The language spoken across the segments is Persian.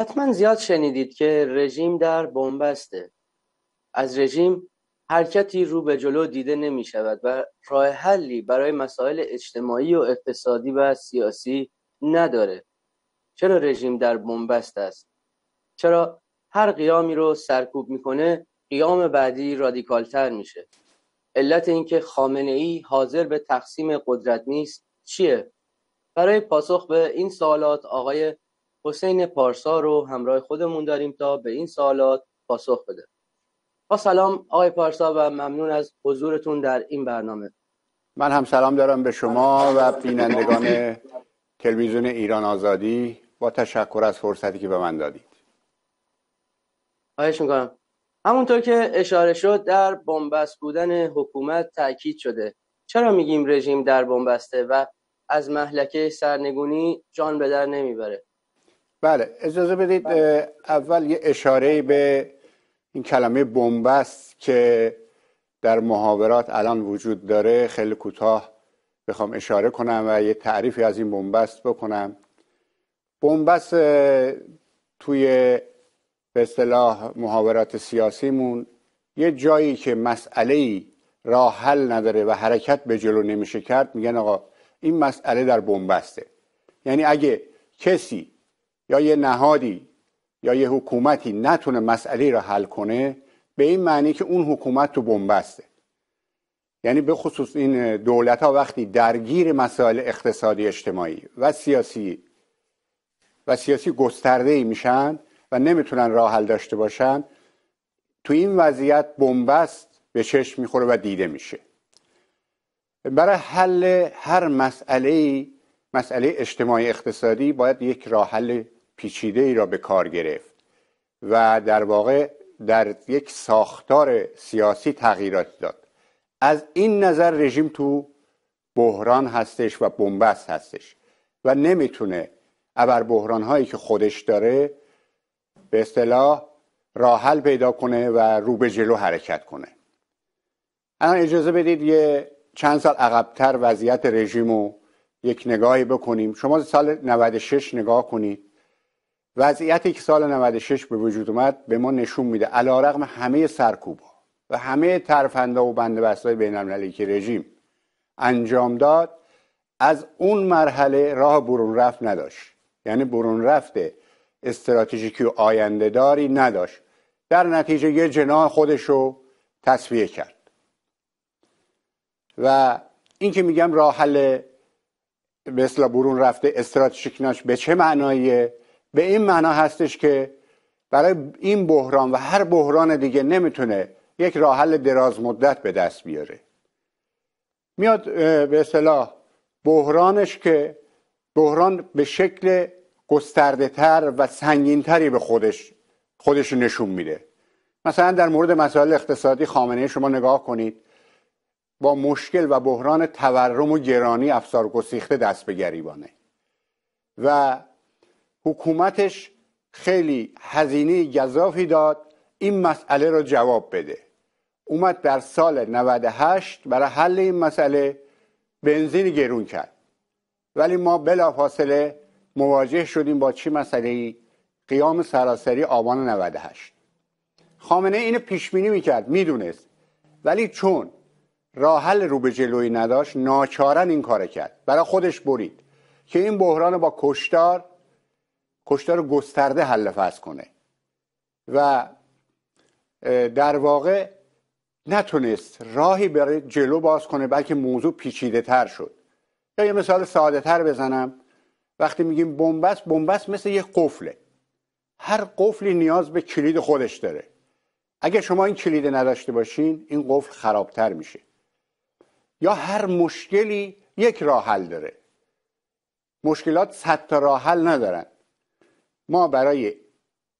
حتما زیاد شنیدید که رژیم در بنبسته از رژیم حرکتی رو به جلو دیده نمی شود و راه حلی برای مسائل اجتماعی و اقتصادی و سیاسی نداره چرا رژیم در بنبست است چرا هر قیامی رو سرکوب میکنه قیام بعدی رادیکالتر میشه علت اینکه خامنه ای حاضر به تقسیم قدرت نیست چیه برای پاسخ به این سوالات آقای حسین پارسا رو همراه خودمون داریم تا به این سوالات پاسخ بده با سلام آقای پارسا و ممنون از حضورتون در این برنامه من هم سلام دارم به شما و بینندگان تلویزیون ایران آزادی با تشکر از فرصتی که به من دادید خواهش میکنم همونطور که اشاره شد در بنبست بودن حکومت تاکید شده چرا میگیم رژیم در بنبسته و از محلکه سرنگونی جان به در نمیبره بله اجازه بدید بله. اول یه اشاره به این کلمه بنبست که در محاورات الان وجود داره خیلی کوتاه بخوام اشاره کنم و یه تعریفی از این بنبست بکنم بنبست توی به اصطلاح محاورات سیاسیمون یه جایی که مسئله ای راه حل نداره و حرکت به جلو نمیشه کرد میگن آقا این مسئله در بنبسته یعنی اگه کسی یا یه نهادی یا یه حکومتی نتونه مسئله را حل کنه به این معنی که اون حکومت تو بنبسته یعنی به خصوص این دولت ها وقتی درگیر مسائل اقتصادی اجتماعی و سیاسی و سیاسی گسترده ای میشن و نمیتونن راه حل داشته باشن تو این وضعیت بنبست به چشم میخوره و دیده میشه برای حل هر مسئله مسئله اجتماعی اقتصادی باید یک راه حل پیچیده ای را به کار گرفت و در واقع در یک ساختار سیاسی تغییرات داد از این نظر رژیم تو بحران هستش و بنبست هستش و نمیتونه ابر بحران هایی که خودش داره به اصطلاح راحل پیدا کنه و رو به جلو حرکت کنه الان اجازه بدید یه چند سال عقبتر وضعیت رژیم رو یک نگاهی بکنیم شما سال 96 نگاه کنید وضعیتی که سال 96 به وجود اومد به ما نشون میده علا رقم همه سرکوب ها و همه ترفنده و بندبست های بین که رژیم انجام داد از اون مرحله راه برون رفت نداشت یعنی برون رفت استراتژیکی و آینده داری نداشت در نتیجه یه جناح خودش رو تصفیه کرد و این که میگم راه حل به برون رفته استراتژیک ناش به چه معناییه به این معنا هستش که برای این بحران و هر بحران دیگه نمیتونه یک راه حل دراز مدت به دست بیاره میاد به اصطلاح بحرانش که بحران به شکل گسترده تر و سنگین تری به خودش خودش نشون میده مثلا در مورد مسائل اقتصادی خامنه شما نگاه کنید با مشکل و بحران تورم و گرانی افسار گسیخته دست به گریبانه و حکومتش خیلی هزینه گذافی داد این مسئله رو جواب بده اومد در سال 98 برای حل این مسئله بنزین گرون کرد ولی ما بلافاصله مواجه شدیم با چی مسئله ای؟ قیام سراسری آبان 98 خامنه اینو پیش بینی میکرد میدونست ولی چون راحل رو به جلوی نداشت ناچارن این کار کرد برای خودش برید که این بحران با کشتار کشتار گسترده حل فصل کنه و در واقع نتونست راهی برای جلو باز کنه بلکه موضوع پیچیده تر شد یا یه مثال ساده تر بزنم وقتی میگیم بنبست بنبست مثل یه قفله هر قفلی نیاز به کلید خودش داره اگر شما این کلید نداشته باشین این قفل خرابتر میشه یا هر مشکلی یک راه حل داره مشکلات صد تا راه حل ندارن ما برای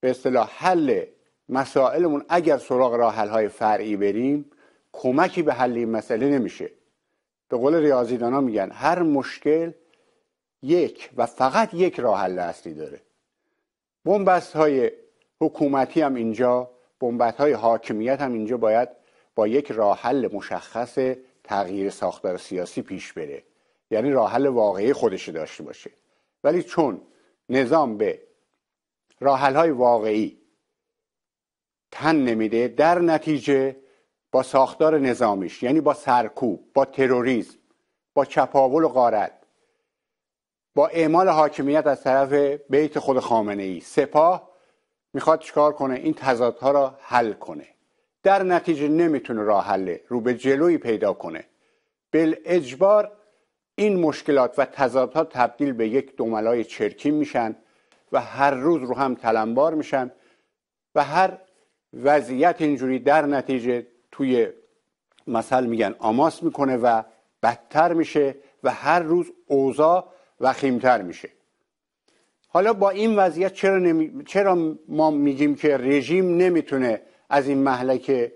به اصطلاح حل مسائلمون اگر سراغ راه های فرعی بریم کمکی به حل این مسئله نمیشه به قول ریاضیدان ها میگن هر مشکل یک و فقط یک راه حل اصلی داره بومبست های حکومتی هم اینجا بومبست های حاکمیت هم اینجا باید با یک راه حل مشخص تغییر ساختار سیاسی پیش بره یعنی راه حل واقعی خودش داشته باشه ولی چون نظام به راحل های واقعی تن نمیده در نتیجه با ساختار نظامیش یعنی با سرکوب با تروریسم با چپاول و غارت با اعمال حاکمیت از طرف بیت خود خامنه ای سپاه میخواد چکار کنه این تضادها را حل کنه در نتیجه نمیتونه راه حل رو به جلویی پیدا کنه بل اجبار این مشکلات و تضادها تبدیل به یک دوملای چرکی میشن و هر روز رو هم تلمبار میشن و هر وضعیت اینجوری در نتیجه توی مثل میگن آماس میکنه و بدتر میشه و هر روز اوضاع وخیمتر میشه حالا با این وضعیت چرا, نمی... چرا ما میگیم که رژیم نمیتونه از این محلکه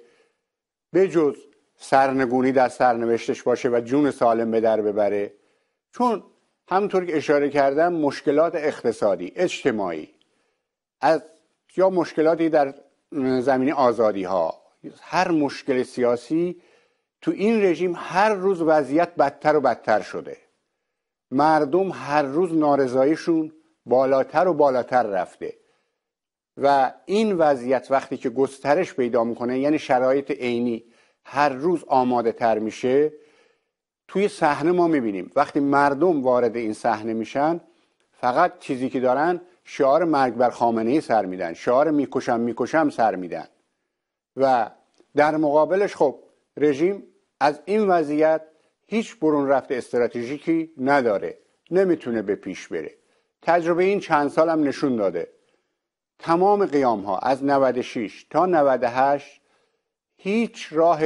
بجز سرنگونی در سرنوشتش باشه و جون سالم به در ببره چون همونطور که اشاره کردم مشکلات اقتصادی اجتماعی از یا مشکلاتی در زمینه آزادی ها هر مشکل سیاسی تو این رژیم هر روز وضعیت بدتر و بدتر شده مردم هر روز نارضاییشون بالاتر و بالاتر رفته و این وضعیت وقتی که گسترش پیدا میکنه یعنی شرایط عینی هر روز آماده تر میشه توی صحنه ما میبینیم وقتی مردم وارد این صحنه میشن فقط چیزی که دارن شعار مرگ بر خامنه ای سر میدن شعار میکشم میکشم سر میدن و در مقابلش خب رژیم از این وضعیت هیچ برون رفت استراتژیکی نداره نمیتونه به پیش بره تجربه این چند سال هم نشون داده تمام قیام ها از 96 تا 98 هیچ راه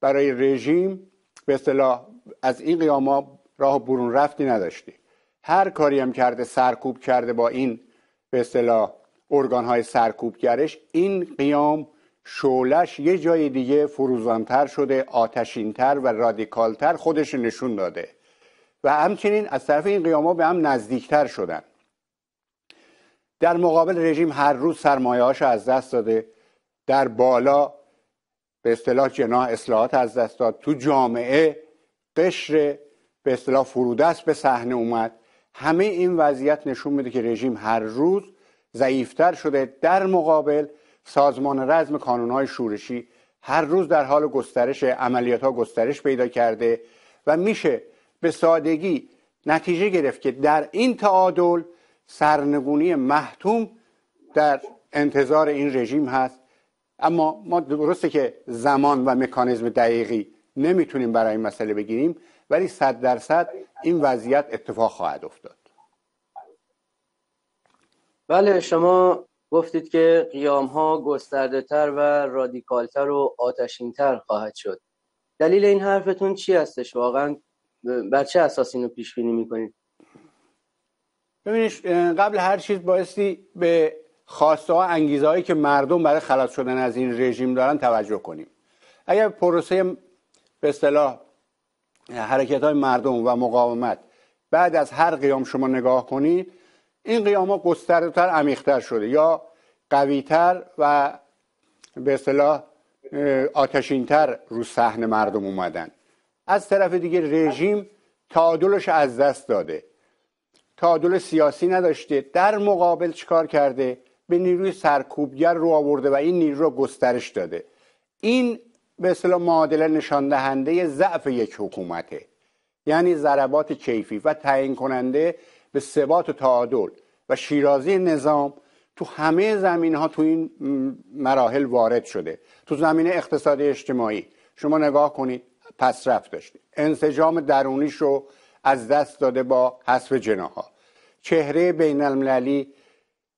برای رژیم به اصطلاح از این ها راه برون رفتی نداشتی هر کاری هم کرده سرکوب کرده با این به اصطلاح ارگان های سرکوبگرش این قیام شولش یه جای دیگه فروزانتر شده آتشینتر و رادیکالتر خودش نشون داده و همچنین از طرف این قیام به هم نزدیکتر شدن در مقابل رژیم هر روز سرمایه هاش از دست داده در بالا به اصطلاح جناح اصلاحات از دست داد تو جامعه قشر به اصطلاح فرودست به صحنه اومد همه این وضعیت نشون میده که رژیم هر روز ضعیفتر شده در مقابل سازمان رزم کانونهای شورشی هر روز در حال گسترش عملیات ها گسترش پیدا کرده و میشه به سادگی نتیجه گرفت که در این تعادل سرنگونی محتوم در انتظار این رژیم هست اما ما درسته که زمان و مکانیزم دقیقی نمیتونیم برای این مسئله بگیریم ولی صد درصد این وضعیت اتفاق خواهد افتاد بله شما گفتید که قیام ها گسترده تر و رادیکالتر و آتشین تر خواهد شد دلیل این حرفتون چی هستش واقعا بر چه اساس اینو پیش بینی میکنید ببینید قبل هر چیز بایستی به خواسته ها انگیزه هایی که مردم برای خلاص شدن از این رژیم دارن توجه کنیم اگر پروسه به اصطلاح حرکت های مردم و مقاومت بعد از هر قیام شما نگاه کنید این قیام ها عمیق عمیقتر شده یا قویتر و به اصطلاح آتشینتر رو صحنه مردم اومدن از طرف دیگه رژیم تعادلش از دست داده تعادل سیاسی نداشته در مقابل چکار کرده به نیروی سرکوبگر رو آورده و این نیرو رو گسترش داده این به اصطلاح معادله نشان دهنده ضعف یک حکومته یعنی ضربات کیفی و تعیین کننده به ثبات و تعادل و شیرازی نظام تو همه زمین ها تو این مراحل وارد شده تو زمینه اقتصادی اجتماعی شما نگاه کنید پس رفت داشتید انسجام درونیش رو از دست داده با حذف جناها چهره بین المللی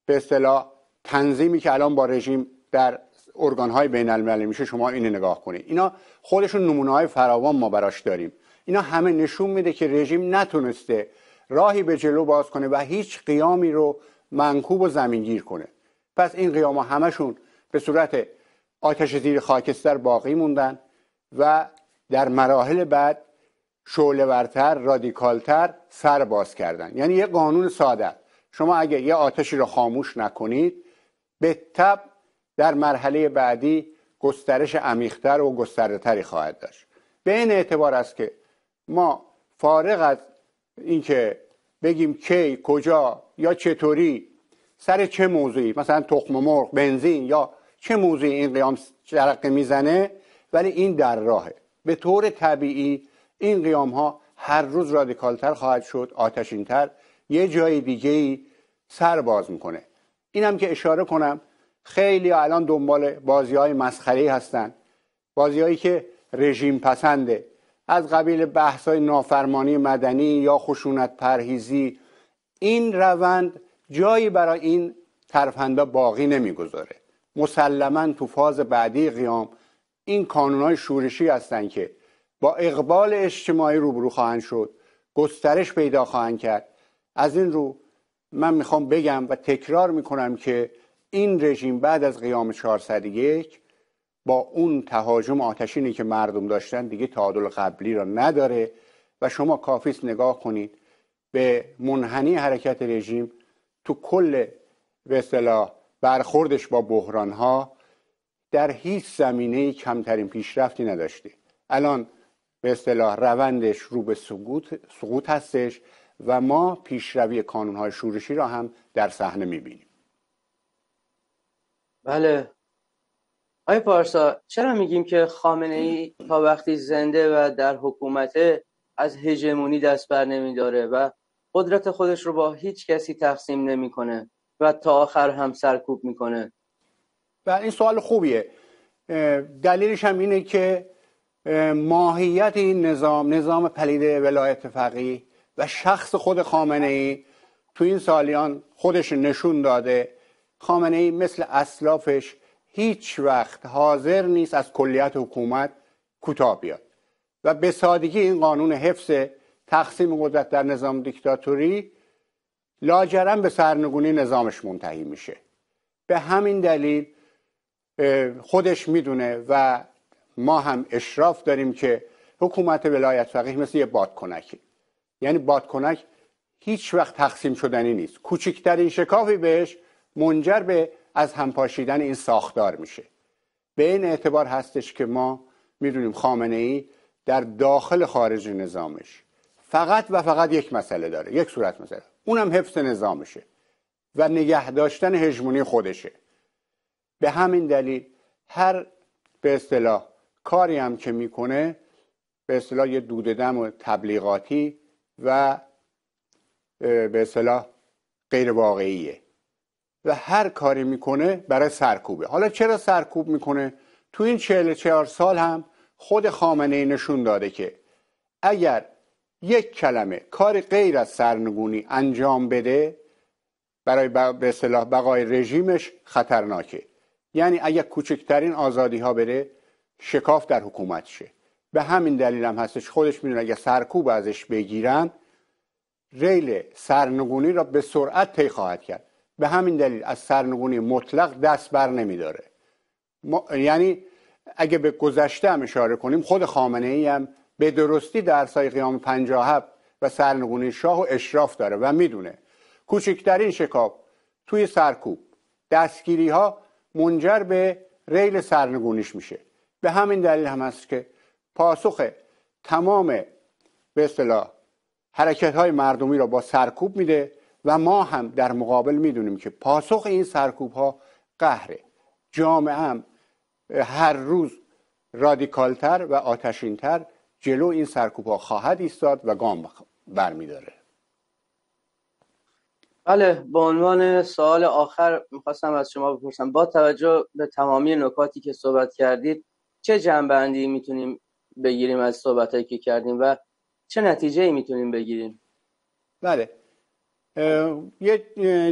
به اصطلاح تنظیمی که الان با رژیم در ارگان های بین المللی میشه شما اینو نگاه کنید اینا خودشون نمونه های فراوان ما براش داریم اینا همه نشون میده که رژیم نتونسته راهی به جلو باز کنه و هیچ قیامی رو منکوب و زمینگیر کنه پس این قیام همشون به صورت آتش زیر خاکستر باقی موندن و در مراحل بعد ورتر رادیکالتر سر باز کردن یعنی یه قانون ساده شما اگه یه آتشی رو خاموش نکنید به تب در مرحله بعدی گسترش عمیقتر و گستردهتری خواهد داشت به این اعتبار است که ما فارغ از اینکه بگیم کی کجا یا چطوری سر چه موضوعی مثلا تخم مرغ بنزین یا چه موضوعی این قیام جرقه میزنه ولی این در راهه به طور طبیعی این قیام ها هر روز رادیکالتر خواهد شد آتشینتر یه جای دیگه ای سر باز میکنه اینم که اشاره کنم خیلی الان دنبال بازی های مسخری هستن بازی هایی که رژیم پسنده از قبیل بحث های نافرمانی مدنی یا خشونت پرهیزی این روند جایی برای این ترفنده باقی نمیگذاره مسلما تو فاز بعدی قیام این کانون های شورشی هستند که با اقبال اجتماعی روبرو خواهند شد گسترش پیدا خواهند کرد از این رو من میخوام بگم و تکرار میکنم که این رژیم بعد از قیام 401 با اون تهاجم آتشینی که مردم داشتن دیگه تعادل قبلی را نداره و شما کافیست نگاه کنید به منحنی حرکت رژیم تو کل به اصطلاح برخوردش با بحران ها در هیچ زمینه کمترین پیشرفتی نداشته الان به اصطلاح روندش رو به سقوط, سقوط هستش و ما پیشروی کانونهای شورشی را هم در صحنه میبینیم بله آی پارسا چرا میگیم که خامنه ای تا وقتی زنده و در حکومت از هژمونی دست بر نمیداره و قدرت خودش رو با هیچ کسی تقسیم نمیکنه و تا آخر هم سرکوب میکنه و این سوال خوبیه دلیلش هم اینه که ماهیت این نظام نظام پلید ولایت فقیه و شخص خود خامنه ای تو این سالیان خودش نشون داده خامنه ای مثل اسلافش هیچ وقت حاضر نیست از کلیت حکومت کوتاه بیاد و به سادگی این قانون حفظ تقسیم قدرت در نظام دیکتاتوری لاجرم به سرنگونی نظامش منتهی میشه به همین دلیل خودش میدونه و ما هم اشراف داریم که حکومت ولایت فقیه مثل یه بادکنکی یعنی بادکنک هیچ وقت تقسیم شدنی نیست کوچکترین شکافی بهش منجر به از هم پاشیدن این ساختار میشه به این اعتبار هستش که ما میدونیم خامنه ای در داخل خارج نظامش فقط و فقط یک مسئله داره یک صورت مسئله اونم حفظ نظامشه و نگه داشتن هژمونی خودشه به همین دلیل هر به اصطلاح کاری هم که میکنه به اصطلاح یه دوده دم و تبلیغاتی و به اصطلاح غیر واقعیه و هر کاری میکنه برای سرکوبه حالا چرا سرکوب میکنه تو این 44 سال هم خود خامنه ای نشون داده که اگر یک کلمه کار غیر از سرنگونی انجام بده برای به صلاح بقای رژیمش خطرناکه یعنی اگر کوچکترین آزادی ها بره شکاف در حکومت شه به همین دلیل هم هستش خودش میدونه اگر سرکوب ازش بگیرن ریل سرنگونی را به سرعت طی خواهد کرد به همین دلیل از سرنگونی مطلق دست بر نمیداره یعنی اگه به گذشته هم اشاره کنیم خود خامنه ای هم به درستی در سای قیام پنجاهب و سرنگونی شاه و اشراف داره و میدونه کوچکترین شکاب توی سرکوب دستگیری ها منجر به ریل سرنگونیش میشه به همین دلیل هم است که پاسخ تمام به اصطلاح حرکت های مردمی را با سرکوب میده و ما هم در مقابل میدونیم که پاسخ این سرکوب ها قهره جامعه هم هر روز رادیکالتر و آتشینتر جلو این سرکوب ها خواهد ایستاد و گام برمیداره بله به عنوان سوال آخر میخواستم از شما بپرسم با توجه به تمامی نکاتی که صحبت کردید چه جنبندی میتونیم بگیریم از صحبتهایی که کردیم و چه نتیجه ای میتونیم بگیریم بله یه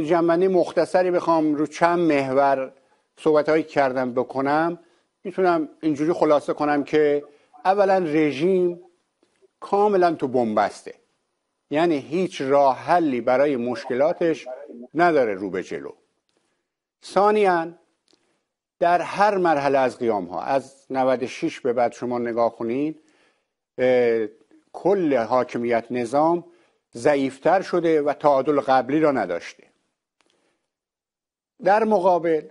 جنبنده مختصری بخوام رو چند محور صحبت هایی کردم بکنم میتونم اینجوری خلاصه کنم که اولا رژیم کاملا تو بنبسته یعنی هیچ راه حلی برای مشکلاتش نداره رو به جلو ثانیا در هر مرحله از قیام ها از 96 به بعد شما نگاه کنید کل حاکمیت نظام ضعیفتر شده و تعادل قبلی را نداشته در مقابل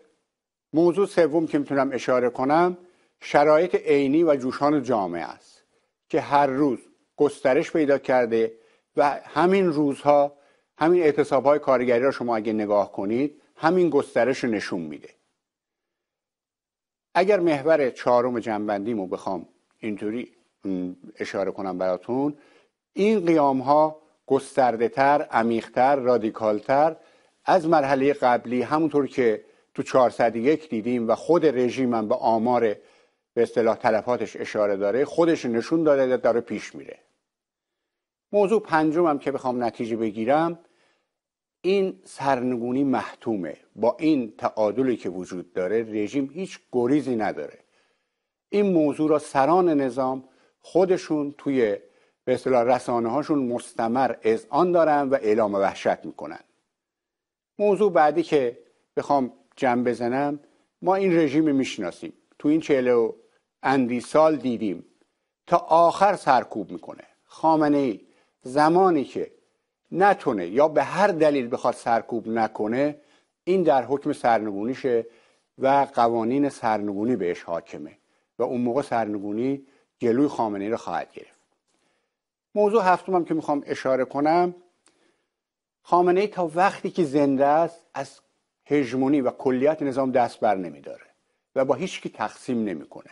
موضوع سوم که میتونم اشاره کنم شرایط عینی و جوشان جامعه است که هر روز گسترش پیدا کرده و همین روزها همین اعتصاب های کارگری را شما اگه نگاه کنید همین گسترش رو نشون میده اگر محور چهارم جنبندیمو بخوام اینطوری اشاره کنم براتون این قیام ها گسترده تر رادیکال رادیکالتر از مرحله قبلی همونطور که تو 401 دیدیم و خود رژیم هم به آمار به اصطلاح اشاره داره خودش نشون داده داره پیش میره موضوع پنجم هم که بخوام نتیجه بگیرم این سرنگونی محتومه با این تعادلی که وجود داره رژیم هیچ گریزی نداره این موضوع را سران نظام خودشون توی به اصطلاح رسانه هاشون مستمر از آن دارن و اعلام وحشت میکنن موضوع بعدی که بخوام جمع بزنم ما این رژیم میشناسیم تو این چهل و اندی سال دیدیم تا آخر سرکوب میکنه خامنه ای زمانی که نتونه یا به هر دلیل بخواد سرکوب نکنه این در حکم سرنگونیشه و قوانین سرنگونی بهش حاکمه و اون موقع سرنگونی جلوی خامنه ای رو خواهد گرفت موضوع هم که میخوام اشاره کنم خامنه ای تا وقتی که زنده است از هژمونی و کلیت نظام دست بر نمیداره و با هیچ کی تقسیم نمیکنه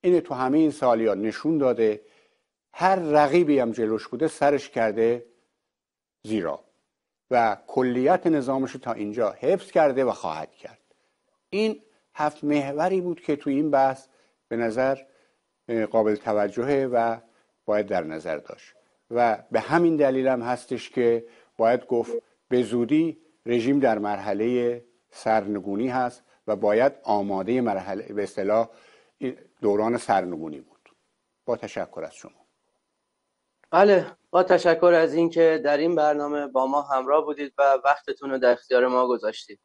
اینه تو همه این ها نشون داده هر رقیبی هم جلوش بوده سرش کرده زیرا و کلیت نظامش تا اینجا حفظ کرده و خواهد کرد این هفت محوری بود که تو این بحث به نظر قابل توجهه و باید در نظر داشت و به همین دلیل هم هستش که باید گفت به زودی رژیم در مرحله سرنگونی هست و باید آماده مرحله به اصطلاح دوران سرنگونی بود با تشکر از شما بله با تشکر از اینکه در این برنامه با ما همراه بودید و وقتتون رو در اختیار ما گذاشتید